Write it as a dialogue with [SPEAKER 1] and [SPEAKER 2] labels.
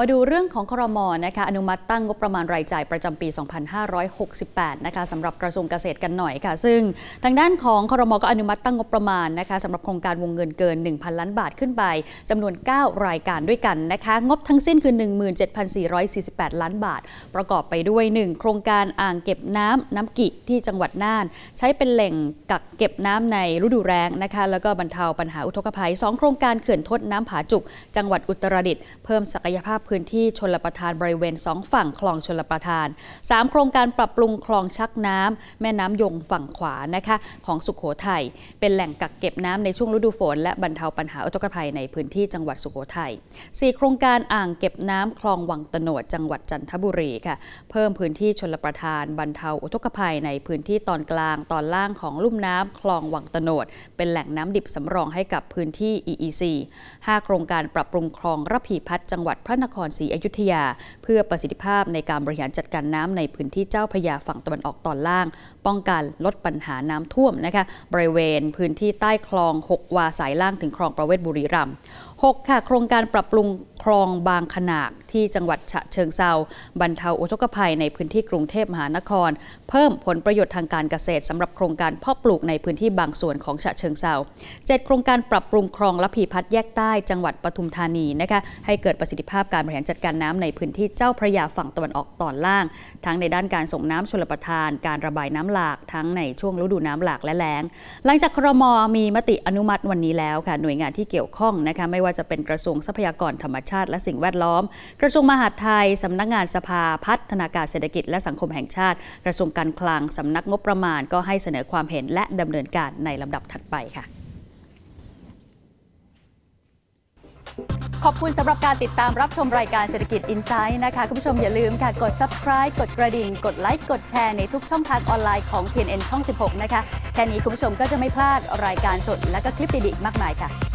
[SPEAKER 1] มาดูเรื่องของครมนะคะอนุมัติตั้งงบประมาณรายจ่ายประจำปี 2568 นะคะสำหรับกระทรวงเกษตรกันหน่อยค่ะ ซึ่งทางด้านของครมก็อนุมัติตั้งงบประมาณนะคะสำหรับโครงการวงเงินเกิน 1,000 ล้านบาทขึ้นไปจำนวน 9 รายการด้วยกันนะคะงบทั้งสิ้นคือ 17,448 ล้านบาท ประกอบไปด้วย 1 โครงการอ่างเก็บน้ำน้ำกิที่จังหวัดน่านใช้เป็นแหล่งกักเก็บน้ำในฤดูแรงนะคะแล้วก็บรรเทาปัญหาอุทกภัย 2 โครงการเขื่อนทดน้ำผาจุก จังหวัดอุตรดิตถ์เพิ่มศักยภาพพื้นที่ชนลประทานบริเวณ 2 ฝั่งคลองชลประทาน 3 โครงการปรับปรุงคลองชักน้ำ แม่น้ำยงฝั่งขวา นะคะของสุขโขทยัย เป็นแหล่งกักเก็บน้ำในช่วงฤดูฝนและบรรเทาปัญหาอุทกภัยในพื้นที่จังหวัดสุขโขทยัย 4 โครงการอ่างเก็บน้ำคลองวังตโนดจังหวัดจันทบุรี ค่ะ เพิ่มพื้นที่ชนลประทานบรรเทาอุทกภัยในพื้นที่ตอนกลางตอนล่างของลุ่มน้ำคลองวังตโนดเป็นแหล่งน้ำดิบสำรองให้กับพื้นที่ EEC 5 โครงการปรับปรุงคลองระพีพัฒน์จังหวัดพระนคครศรีอยุธยาเพื่อประสิทธิภาพในการบริหารจัดการน้ำในพื้นที่เจ้าพยาฝั่งตะวันออกตอนล่าง ป้องกันลดปัญหาน้ำท่วมนะคะบริเวณพื้นที่ใต้คลอง 6 วาสายล่างถึงคลองประเวศบุรีรัมย์6ค่ะ โครงการปรับปรุงคลองบางขนาดที่จังหวัดฉะเชิงเซาบรรเทาอุทกภัยในพื้นที่กรุงเทพมหานคร เพิ่มผลประโยชน์ทางการเกษตรสำหรับโครงการเพาะปลูกในพื้นที่บางส่วนของฉะเชิงเซาเจ็ดโครงการปรับปรุงคลองละพีพัดแยกใต้ จังหวัดปทุมธานีนะคะให้เกิดประสิทธิภาพการบริหารจัดการน้ำในพื้นที่เจ้าพระยาฝั่งตะวันออกตอนล่าง ทั้งในด้านการส่งน้ำชลประทาน การระบายน้ำหลากทั้งในช่วงฤดูน้ำหลากและแล้งหลังจากครมมีมติอนุมัติวันนี้แล้วค่ะหน่วยงานที่เกี่ยวข้องนะคะไม่ว่าจะเป็นกระทรวงทรัพยากรธรรมชาติและสิ่งแวดล้อม กระทรวงมหาดไทย สำนักงานสภาพัฒนาการเศรษฐกิจและสังคมแห่งชาติ กระทรวงการคลังสำนักงบประมาณก็ให้เสนอความเห็นและดำเนินการในลำดับถัดไปค่ะ
[SPEAKER 2] ขอบคุณสำหรับการติดตามรับชมรายการเศรษฐกิจ i n s i g h ์นะคะคุณผู้ชมอย่าลืมค่ะกด subscribe กดกระดิ่งกดไลค์กดแชร์ในทุกช่องทางออนไลน์ของ TNN ช่อง16นะคะแค่นี้คุณผู้ชมก็จะไม่พลาดรายการสด และก็คลิปดีๆมากมายค่ะ